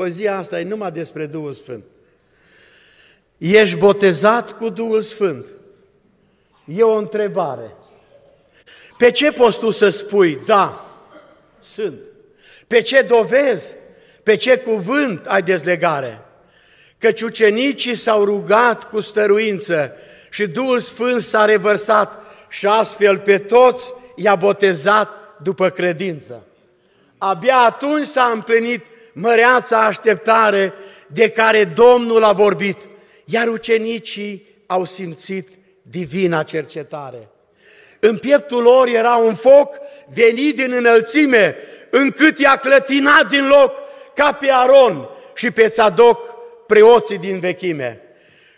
Poezia asta e numai despre Duhul Sfânt. Ești botezat cu Duhul Sfânt? E o întrebare. Pe ce poți tu să spui, da, sunt? Pe ce dovezi? Pe ce cuvânt ai dezlegare? Căci ucenicii s-au rugat cu stăruință și Duhul Sfânt s-a revărsat și astfel pe toți i-a botezat după credință. Abia atunci s-a împlinit măreața așteptare de care Domnul a vorbit, iar ucenicii au simțit divina cercetare. În pieptul lor era un foc venit din înălțime, încât i-a clătinat din loc ca pe Aron și pe Sadoc, preoții din vechime.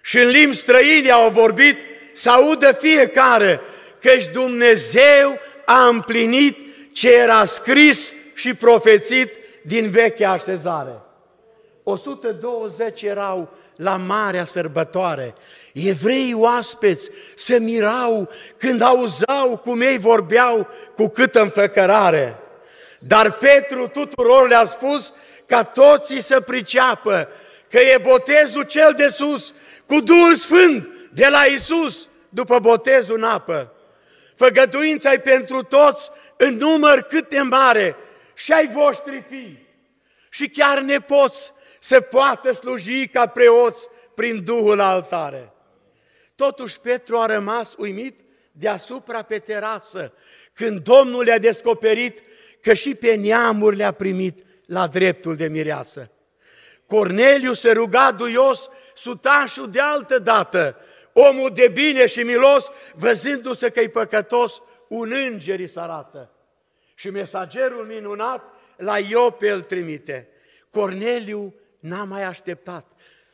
Și în limbi străine au vorbit să audă fiecare, căci Dumnezeu a împlinit ce era scris și profețit din vechea așezare. 120 erau la marea sărbătoare. Evrei oaspeți se mirau când auzau cum ei vorbeau cu câtă înflăcărare. Dar Petru tuturor le-a spus ca toții să priceapă că e botezul cel de sus cu Duhul Sfânt de la Isus după botezul în apă. Făgăduința e pentru toți în număr cât de mare, și ai voștri fii și chiar nepoți se poată sluji ca preoți prin Duhul altare. Totuși Petru a rămas uimit deasupra pe terasă, când Domnul le-a descoperit că și pe neamuri le-a primit la dreptul de mireasă. Corneliu se ruga duios, sutașul de altă dată, omul de bine și milos, văzându-se că-i păcătos, un înger îi s arată. Și mesagerul minunat la Iope îl trimite. Corneliu n-a mai așteptat.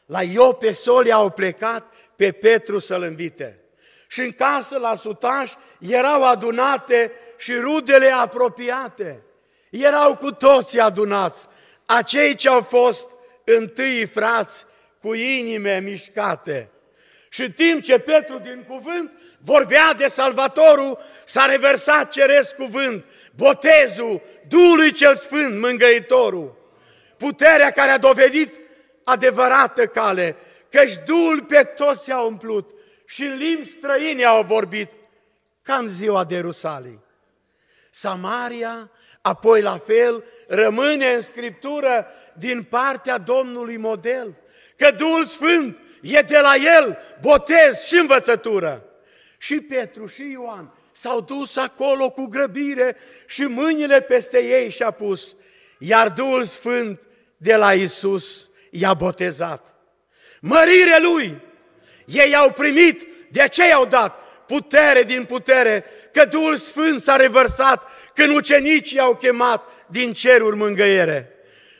La Iope soli au plecat pe Petru să-l invite. Și în casă la sutaș erau adunate și rudele apropiate. Erau cu toții adunați, acei ce au fost întâi frați cu inime mișcate. Și timp ce Petru din cuvânt vorbea de Salvatorul, s-a reversat ceresc cuvânt, botezul, Duhului cel Sfânt, Mângăitorul, puterea care a dovedit adevărată cale, căci Duhul pe toți i-a umplut și în limbi străini au vorbit, ca în ziua de Rusalii. Samaria, apoi la fel, rămâne în Scriptură din partea Domnului model, că Duhul Sfânt e de la el botez și învățătură. Și Petru și Ioan s-au dus acolo cu grăbire și mâinile peste ei și-a pus, iar Duhul Sfânt de la Isus i-a botezat. Mărire lui! Ei au primit, de ce i-au dat? Putere din putere, că Duhul Sfânt s-a revărsat când ucenicii au chemat din ceruri mângăiere.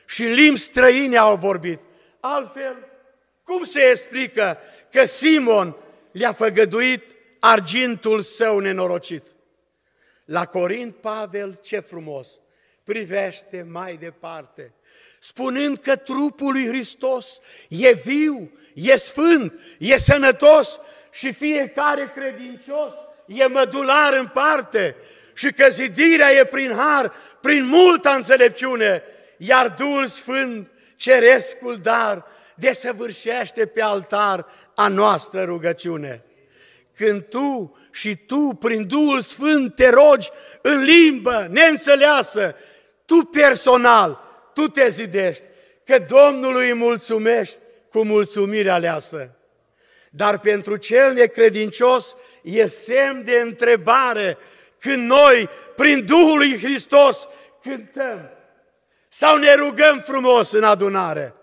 Și limbi străine au vorbit. Altfel, cum se explică că Simon le-a făgăduit argintul său nenorocit? La Corint, Pavel, ce frumos, privește mai departe, spunând că trupul lui Hristos e viu, e sfânt, e sănătos și fiecare credincios e mădular în parte și că zidirea e prin har, prin multă înțelepciune, iar Duhul Sfânt, cerescul dar, desăvârșește pe altar a noastră rugăciune. Când tu și tu, prin Duhul Sfânt, te rogi în limbă neînțeleasă, tu personal, tu te zidești, că Domnului îi mulțumești cu mulțumire aleasă. Dar pentru cel necredincios e semn de întrebare când noi, prin Duhul lui Hristos, cântăm sau ne rugăm frumos în adunare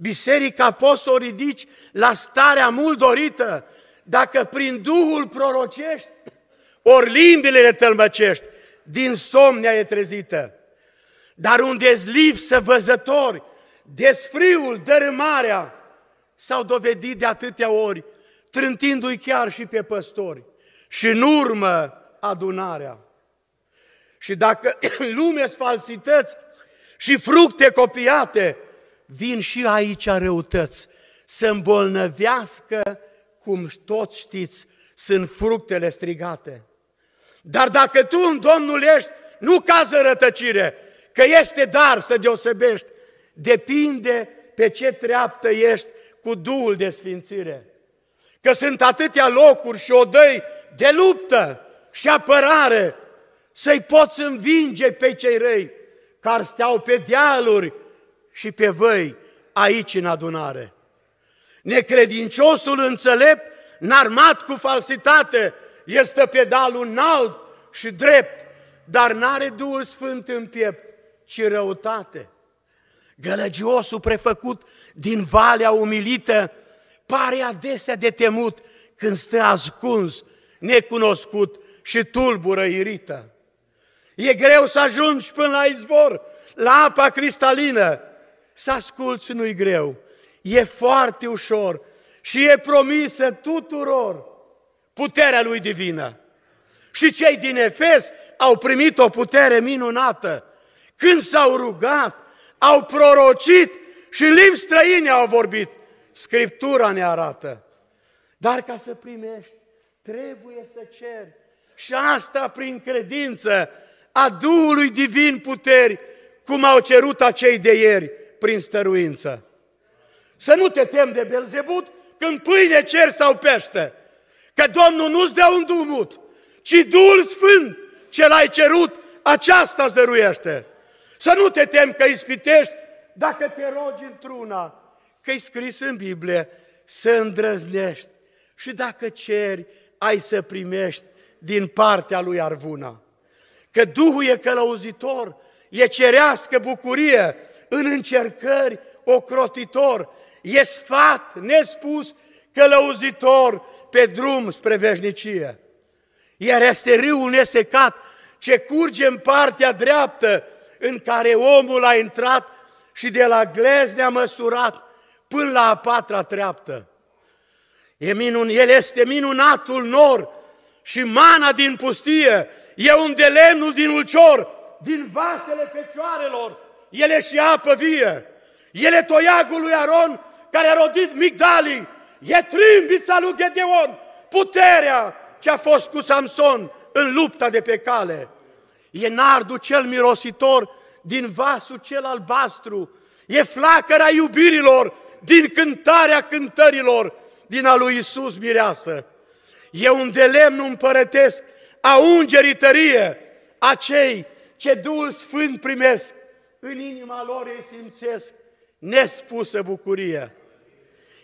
biserica poți să o ridici la starea mult dorită, dacă prin Duhul prorocești, ori limbile le tălmăcești, din somnia e trezită. Dar unde îți lipsă văzători, desfriul, dărâmarea, s-au dovedit de atâtea ori, trântindu-i chiar și pe păstori. Și în urmă adunarea. Și dacă lume falsități și fructe copiate, vin și aici răutăți, să îmbolnăvească, cum toți știți, sunt fructele strigate. Dar dacă tu în Domnul ești, nu cază rătăcire, că este dar să deosebești. Depinde pe ce treaptă ești cu Duhul de Sfințire. Că sunt atâtea locuri și odăi de luptă și apărare, să-i poți învinge pe cei răi care steau pe dealuri, și pe voi aici în adunare. Necredinciosul înțelept, narmat cu falsitate, este pedalul înalt și drept, dar n-are Duhul Sfânt în piept, ci răutate. Gălăgiosul prefăcut din valea umilită pare adesea de temut când stă ascuns, necunoscut și tulbură irită. E greu să ajungi până la izvor, la apa cristalină, să asculți nu-i greu, e foarte ușor și e promisă tuturor puterea lui divină. Și cei din Efes au primit o putere minunată. Când s-au rugat, au prorocit și în limbi străine au vorbit. Scriptura ne arată. Dar ca să primești, trebuie să ceri. Și asta prin credință a Duhului Divin puteri, cum au cerut acei de ieri prin stăruință. Să nu te temi de Belzebut când pâine cer sau pește, că Domnul nu-ți dă un dumut, ci Duhul Sfânt ce l-ai cerut, aceasta zăruiește. Să nu te temi că ispitești dacă te rogi într-una, că-i scris în Biblie să îndrăznești și dacă ceri, ai să primești din partea lui Arvuna. Că Duhul e călăuzitor, e cerească bucurie, în încercări ocrotitor, e sfat nespus călăuzitor pe drum spre veșnicie. Iar este râul nesecat ce curge în partea dreaptă în care omul a intrat și de la gleznea măsurat până la a patra treaptă. E minun, el este minunatul nor și mana din pustie, e de lemnul din ulcior, din vasele fecioarelor, el e și apă vie, el e toiagul lui Aron care a rodit migdalii, e trâmbița lui Gedeon, puterea ce a fost cu Samson în lupta de pe cale. E nardul cel mirositor din vasul cel albastru, e flacăra iubirilor din cântarea cântărilor din a lui Isus mireasă. E un delemn împărătesc a ungerii tărie, a cei ce Duhul Sfânt primesc în inima lor ei simțesc nespusă bucurie.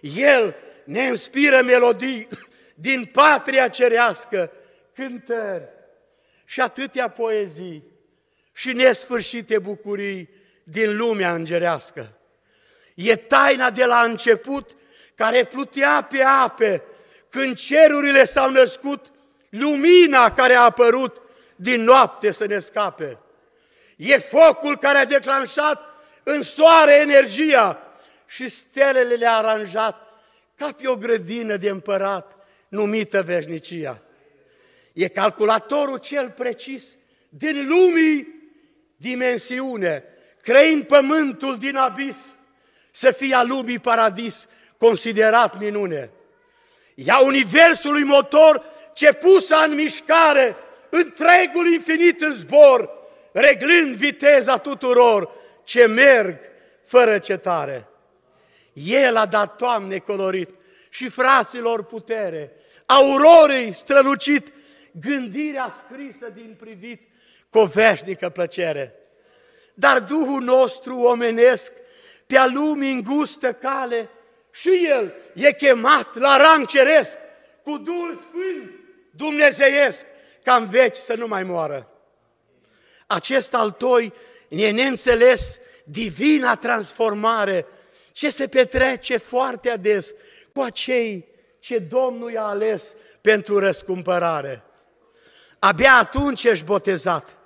El ne inspiră melodii din patria cerească, cântări și atâtea poezii și nesfârșite bucurii din lumea îngerească. E taina de la început care plutea pe ape când cerurile s-au născut, lumina care a apărut din noapte să ne scape. E focul care a declanșat în soare energia și stelele le-a aranjat ca pe o grădină de împărat numită veșnicia. E calculatorul cel precis din lumii dimensiune, creind pământul din abis, să fie a lumii paradis, considerat minune. Ia universului motor ce pusă în mișcare întregul infinit în zbor, reglând viteza tuturor ce merg fără cetare. El a dat toamne colorit și fraților putere, Aurorii strălucit, gândirea scrisă din privit cu o veșnică plăcere. Dar Duhul nostru omenesc pe-a lumii îngustă cale și El e chemat la rang ceresc cu Duhul Sfânt dumnezeiesc ca în veci să nu mai moară. Acest al toi e neînțeles divina transformare ce se petrece foarte ades cu acei ce Domnul i-a ales pentru răscumpărare. Abia atunci ești botezat,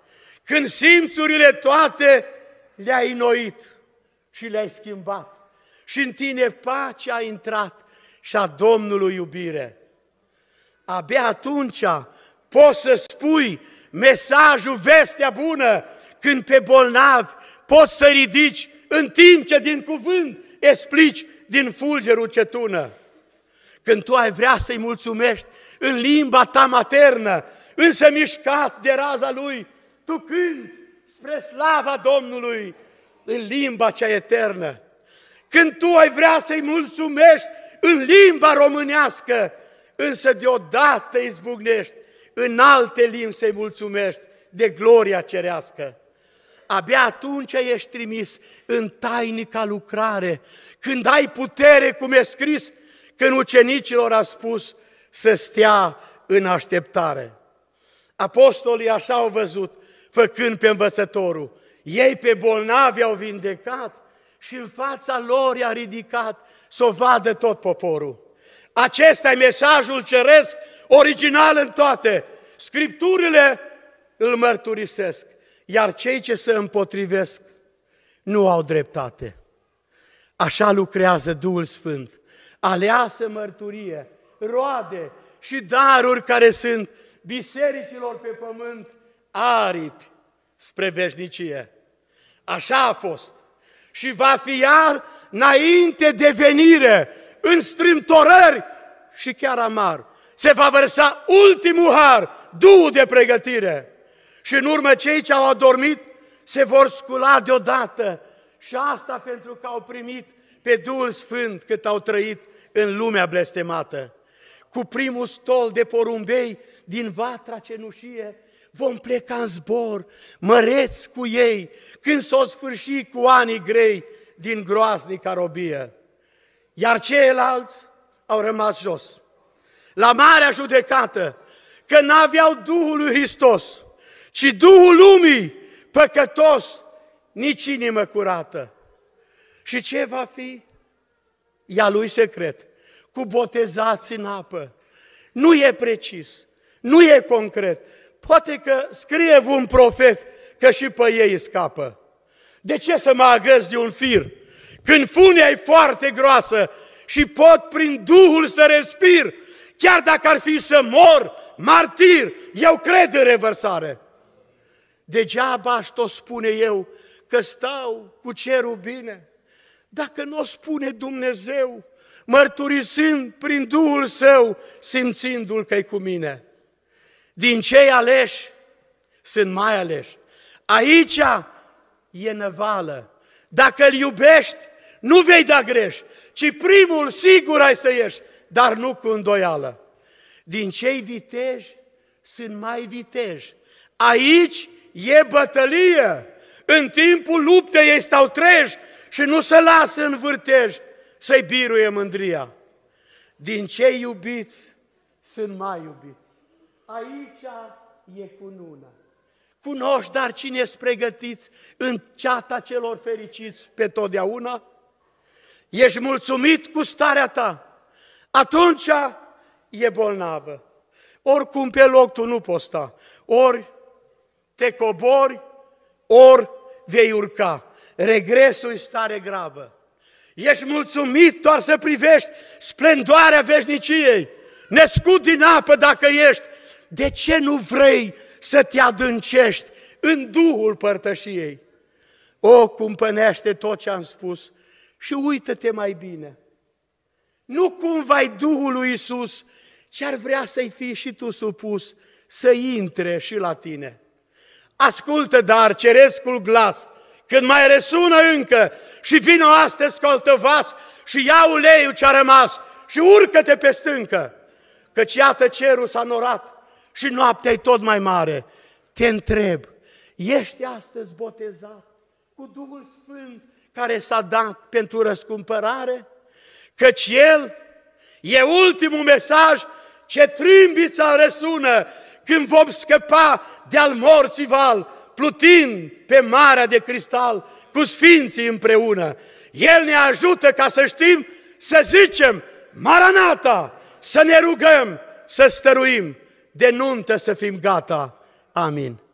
când simțurile toate le-ai inoit și le-ai schimbat și în tine pacea a intrat și a Domnului iubire. Abia atunci poți să spui mesajul, vestea bună, când pe bolnav poți să ridici în timp ce din cuvânt explici din fulgerul ce tună. Când tu ai vrea să-i mulțumești în limba ta maternă, însă mișcat de raza lui, tu cânti spre slava Domnului în limba cea eternă. Când tu ai vrea să-i mulțumești în limba românească, însă deodată zbugnești în alte limbi să-i mulțumești de gloria cerească. Abia atunci ești trimis în tainica lucrare, când ai putere, cum e scris, când ucenicilor a spus să stea în așteptare. Apostolii așa au văzut, făcând pe învățătorul. Ei pe bolnavi au vindecat și în fața lor i-a ridicat să o vadă tot poporul. Acesta e mesajul ceresc original în toate. Scripturile îl mărturisesc, iar cei ce se împotrivesc nu au dreptate. Așa lucrează Duhul Sfânt, aleasă mărturie, roade și daruri care sunt bisericilor pe pământ aripi spre veșnicie. Așa a fost și va fi iar înainte de venire, în strâmtorări și chiar amar se va vărsa ultimul har, Duhul de pregătire. Și în urmă cei ce au adormit se vor scula deodată și asta pentru că au primit pe Duhul Sfânt cât au trăit în lumea blestemată. Cu primul stol de porumbei din vatra cenușie vom pleca în zbor, măreți cu ei, când s-o sfârși cu anii grei din groaznică robie. Iar ceilalți au rămas jos la Marea Judecată, că n-aveau Duhul lui Hristos, ci Duhul lumii, păcătos, nici inimă curată. Și ce va fi? Ia lui secret, cu botezați în apă. Nu e precis, nu e concret. Poate că scrie un profet că și pe ei scapă. De ce să mă agăz de un fir? Când funia e foarte groasă și pot prin Duhul să respir, Chiar dacă ar fi să mor martir, eu cred în revărsare. Degeaba aș tot spune eu că stau cu cerul bine. Dacă nu o spune Dumnezeu, mărturisind prin Duhul Său, simțindu-L că cu mine. Din cei aleși, sunt mai aleși. Aici e năvală. Dacă îl iubești, nu vei da greș, ci primul sigur ai să ieși dar nu cu îndoială. Din cei viteji sunt mai viteji. Aici e bătălie. În timpul luptei ei stau treji și nu se lasă în vârtej să-i biruie mândria. Din cei iubiți sunt mai iubiți. Aici e cununa. Cunoști, dar cine sunt pregătiți în ceata celor fericiți pe totdeauna? Ești mulțumit cu starea ta, atunci e bolnavă. Oricum pe loc tu nu poți sta, ori te cobori, ori vei urca. Regresul e stare gravă. Ești mulțumit doar să privești splendoarea veșniciei, scut din apă dacă ești. De ce nu vrei să te adâncești în Duhul părtășiei? O, cumpănește tot ce am spus și uită-te mai bine. Nu cumva ai Duhul lui Isus ce ar vrea să-i fii și tu supus, să intre și la tine. Ascultă dar cerescul glas, când mai resună încă și vină astăzi vas și ia uleiul ce-a rămas și urcă-te pe stâncă, căci iată cerul s-a norat și noaptea e tot mai mare. Te întreb, ești astăzi botezat cu Duhul Sfânt care s-a dat pentru răscumpărare? căci El e ultimul mesaj ce trâmbița răsună când vom scăpa de-al morții val, plutind pe marea de cristal cu sfinții împreună. El ne ajută ca să știm să zicem Maranata, să ne rugăm, să stăruim, de nuntă să fim gata. Amin.